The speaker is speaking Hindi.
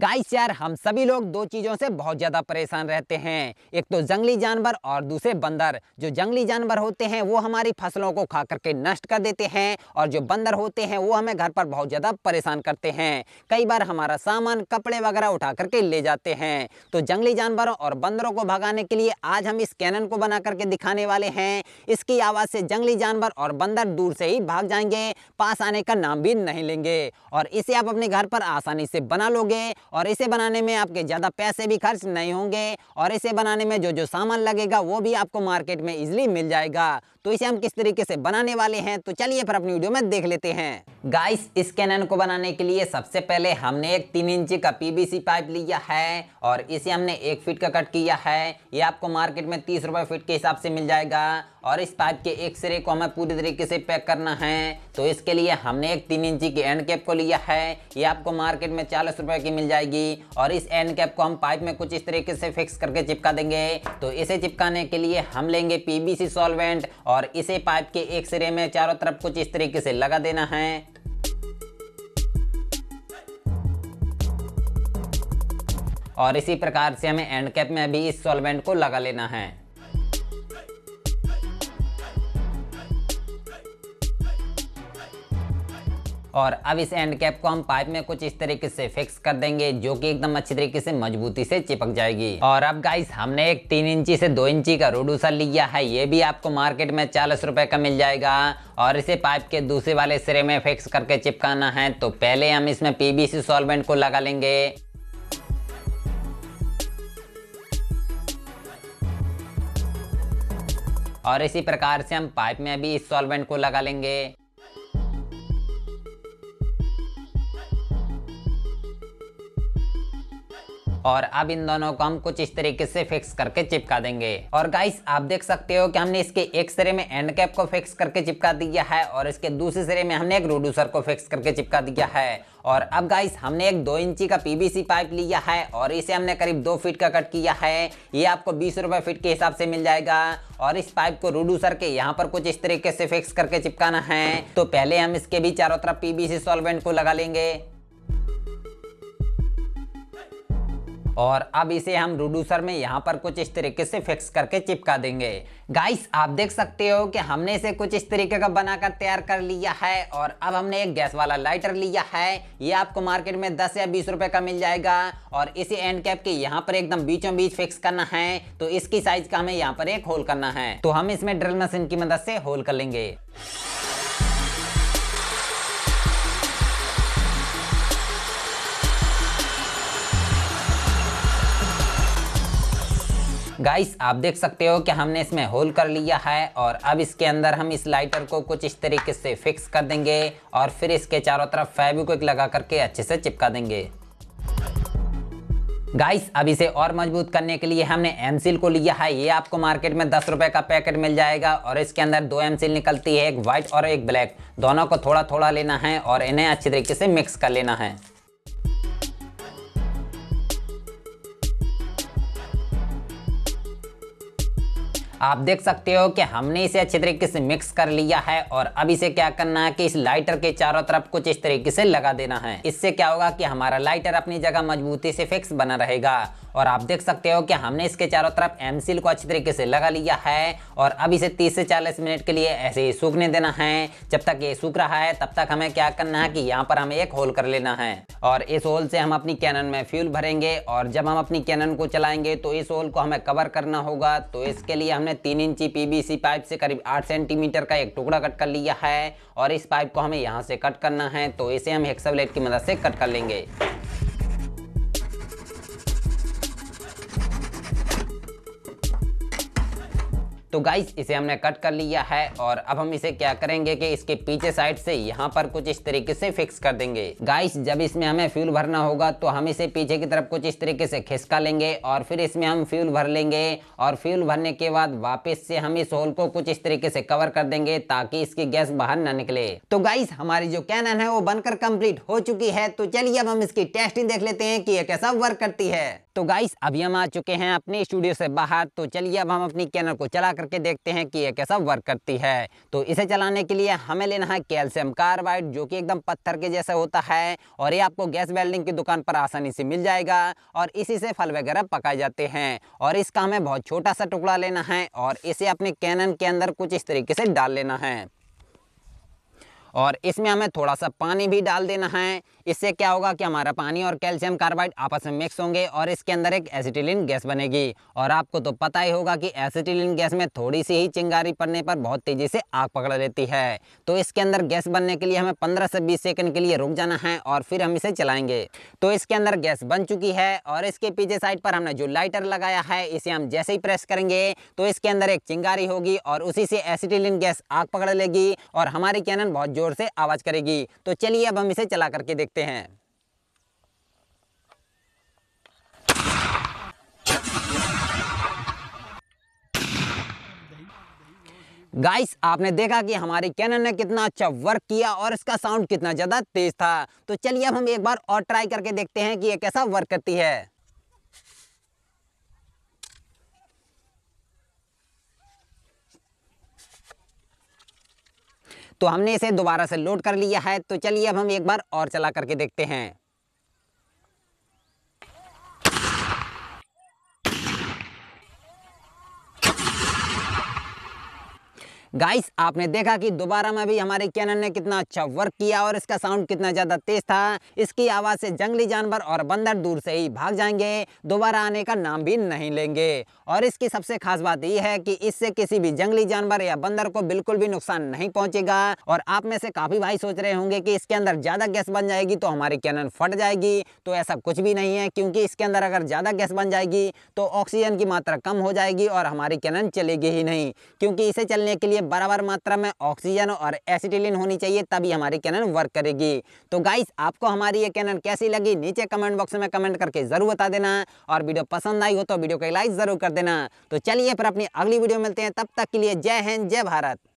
गाइस यार हम सभी लोग दो चीज़ों से बहुत ज़्यादा परेशान रहते हैं एक तो जंगली जानवर और दूसरे बंदर जो जंगली जानवर होते हैं वो हमारी फसलों को खा करके नष्ट कर देते हैं और जो बंदर होते हैं वो हमें घर पर बहुत ज़्यादा परेशान करते हैं कई बार हमारा सामान कपड़े वगैरह उठा करके ले जाते हैं तो जंगली जानवरों और बंदरों को भगाने के लिए आज हम इस कैनन को बना करके दिखाने वाले हैं इसकी आवाज़ से जंगली जानवर और बंदर दूर से ही भाग जाएंगे पास आने का नाम भी नहीं लेंगे और इसे आप अपने घर पर आसानी से बना लोगे और इसे बनाने में आपके ज़्यादा पैसे भी खर्च नहीं होंगे और इसे बनाने में जो जो सामान लगेगा वो भी आपको मार्केट में इजिली मिल जाएगा तो इसे हम किस तरीके से बनाने वाले हैं तो चलिए फिर अपनी वीडियो में देख लेते हैं गाइस इस कैनन को बनाने के लिए सबसे पहले हमने एक तीन इंची का पीबीसी पाइप लिया है और इसे हमने एक फीट का कट किया है ये आपको मार्केट में तीस रुपये फीट के हिसाब से मिल जाएगा और इस पाइप के एक सिरे को हमें पूरी तरीके से पैक करना है तो इसके लिए हमने एक तीन इंची की एंड कैप को लिया है ये आपको मार्केट में चालीस रुपये की मिल जाएगी और इस एंड कैप को हम पाइप में कुछ इस तरीके से फिक्स करके चिपका देंगे तो इसे चिपकाने के लिए हम लेंगे पीबीसी सॉल्वेंट और इसे पाइप के एक सिरे में चारों तरफ कुछ इस तरीके से लगा देना है और इसी प्रकार से हमें एंड कैप में भी इस सॉल्वेंट को लगा लेना है और अब इस एंड कैप को हम पाइप में कुछ इस तरीके से फिक्स कर देंगे जो कि एकदम अच्छी तरीके से मजबूती से चिपक जाएगी और अब गाइस हमने एक तीन इंची से दो इंची का रोडूसा लिया है ये भी आपको मार्केट में चालीस रुपए का मिल जाएगा और इसे पाइप के दूसरे वाले सिरे में फिक्स करके चिपकाना है तो पहले हम इसमें पीबीसी सॉल्वेंट को लगा लेंगे और इसी प्रकार से हम पाइप में भी इस सॉल्वेंट को लगा लेंगे और अब इन दोनों को हम कुछ इस तरीके से फिक्स करके चिपका देंगे और गाइस आप देख सकते हो कि हमने इसके एक सिरे में एंड कैप को फिक्स करके चिपका दिया है और इसके दूसरे सिरे में हमने एक रोडूसर को फिक्स करके चिपका दिया है और अब गाइस हमने एक दो इंची का पीबीसी पाइप लिया है और इसे हमने करीब दो फीट का कट किया है ये आपको बीस रुपए फीट के हिसाब से मिल जाएगा और इस पाइप को रूडूसर के यहाँ पर कुछ इस तरीके से फिक्स करके चिपकाना है तो पहले हम इसके भी चारों तरफ पीबीसी सॉल्वेंट को लगा लेंगे और अब इसे हम रोडूसर में यहाँ पर कुछ इस तरीके से फिक्स करके चिपका देंगे गाइस आप देख सकते हो कि हमने इसे कुछ इस तरीके का बनाकर तैयार कर लिया है और अब हमने एक गैस वाला लाइटर लिया है ये आपको मार्केट में दस या बीस रुपए का मिल जाएगा और इसे एंड कैप के यहाँ पर एकदम बीचों बीच फिक्स करना है तो इसकी साइज का हमें यहाँ पर एक होल करना है तो हम इसमें ड्रिल मशीन की मदद से होल कर लेंगे गाइस आप देख सकते हो कि हमने इसमें होल कर लिया है और अब इसके अंदर हम इस लाइटर को कुछ इस तरीके से फिक्स कर देंगे और फिर इसके चारों तरफ फेविक्विक लगा करके अच्छे से चिपका देंगे गाइस अब इसे और मजबूत करने के लिए हमने एमसील को लिया है ये आपको मार्केट में दस रुपए का पैकेट मिल जाएगा और इसके अंदर दो एमसील निकलती है एक व्हाइट और एक ब्लैक दोनों को थोड़ा थोड़ा लेना है और इन्हें अच्छे तरीके से मिक्स कर लेना है आप देख सकते हो कि हमने इसे अच्छे तरीके से मिक्स कर लिया है और अब इसे क्या करना है कि इस लाइटर के चारों तरफ कुछ इस तरीके से लगा देना है इससे क्या होगा कि हमारा लाइटर अपनी जगह मजबूती से फिक्स बना रहेगा और आप देख सकते हो कि हमने इसके चारों तरफ एम सील को अच्छी तरीके से लगा लिया है और अब इसे 30 से 40 मिनट के लिए ऐसे ही सूखने देना है जब तक ये सूख रहा है तब तक हमें क्या करना है कि यहाँ पर हमें एक होल कर लेना है और इस होल से हम अपनी कैनन में फ्यूल भरेंगे और जब हम अपनी कैनन को चलाएंगे तो इस होल को हमें कवर करना होगा तो इसके लिए हमने तीन इंची पीबीसी पाइप से करीब आठ सेंटीमीटर का एक टुकड़ा कट कर लिया है और इस पाइप को हमें यहाँ से कट करना है तो इसे हम हेक्साब्लेड की मदद से कट कर लेंगे तो गाइस इसे हमने कट कर लिया है और अब हम इसे क्या करेंगे कि इसके पीछे साइड से यहाँ पर कुछ इस तरीके से फिक्स कर देंगे गाइस जब इसमें हमें फ्यूल भरना होगा तो हम इसे पीछे की तरफ कुछ इस तरीके से खिसका लेंगे और फिर इसमें हम फ्यूल भर लेंगे और फ्यूल भरने के बाद वापिस से हम इस होल को कुछ इस तरीके से कवर कर देंगे ताकि इसकी गैस बाहर न निकले तो गाइस हमारी जो कैन है वो बनकर कम्प्लीट हो चुकी है तो चलिए अब हम इसकी टेस्टिंग देख लेते हैं कि यह कैसा वर्क करती है तो गाइस अभी हम आ चुके हैं अपने स्टूडियो से बाहर तो चलिए अब हम अपनी कैनर को चला करके देखते हैं कि यह कैसा वर्क करती है तो इसे चलाने के लिए हमें लेना है कैल्शियम कार्बाइड जो कि एकदम पत्थर के जैसा होता है और ये आपको गैस वेल्डिंग की दुकान पर आसानी से मिल जाएगा और इसी से फल वगैरह पकाए जाते हैं और इसका हमें बहुत छोटा सा टुकड़ा लेना है और इसे अपने कैनन के अंदर कुछ इस तरीके से डाल लेना है और इसमें हमें थोड़ा सा पानी भी डाल देना है इससे क्या होगा कि हमारा पानी और कैल्शियम कार्बाइड आपस में मिक्स होंगे और इसके अंदर एक एसिटिलिन गैस बनेगी और आपको तो पता ही होगा कि एसिटिलिन गैस में थोड़ी सी ही चिंगारी पड़ने पर बहुत तेजी से आग पकड़ लेती है तो इसके अंदर गैस बनने के लिए हमें पंद्रह से बीस सेकेंड के लिए रुक जाना है और फिर हम इसे चलाएंगे तो इसके अंदर गैस बन चुकी है और इसके पीछे साइड पर हमने जो लाइटर लगाया है इसे हम जैसे ही प्रेस करेंगे तो इसके अंदर एक चिंगारी होगी और उसी से एसिटिलिन गैस आग पकड़ लेगी और हमारी कैनन बहुत जोर से आवाज करेगी तो चलिए अब हम इसे चला करके देखते सकते हैं गाइस आपने देखा कि हमारे कैनन ने कितना अच्छा वर्क किया और इसका साउंड कितना ज़्यादा तेज था तो चलिए अब हम एक बार और ट्राई करके देखते हैं कि ये कैसा वर्क करती है तो हमने इसे दोबारा से लोड कर लिया है तो चलिए अब हम एक बार और चला करके देखते हैं गाइस आपने देखा कि दोबारा में भी हमारे कैनन ने कितना अच्छा वर्क किया और इसका साउंड कितना ज़्यादा तेज था इसकी आवाज़ से जंगली जानवर और बंदर दूर से ही भाग जाएंगे दोबारा आने का नाम भी नहीं लेंगे और इसकी सबसे खास बात यह है कि इससे किसी भी जंगली जानवर या बंदर को बिल्कुल भी नुकसान नहीं पहुंचेगा और आप में से काफ़ी भाई सोच रहे होंगे कि इसके अंदर ज़्यादा गैस बन जाएगी तो हमारी कैनन फट जाएगी तो ऐसा कुछ भी नहीं है क्योंकि इसके अंदर अगर ज़्यादा गैस बन जाएगी तो ऑक्सीजन की मात्रा कम हो जाएगी और हमारी कैनन चलेगी ही नहीं क्योंकि इसे चलने के लिए बराबर मात्रा में ऑक्सीजन और एसिटिलिन होनी चाहिए तभी हमारी कैनन वर्क करेगी तो गाइस आपको हमारी ये कैनन कैसी लगी नीचे कमेंट बॉक्स में कमेंट करके जरूर बता देना और वीडियो पसंद आई हो तो वीडियो को लाइक जरूर कर देना तो चलिए फिर अपनी अगली वीडियो मिलते हैं तब तक के लिए जय हिंद जय भारत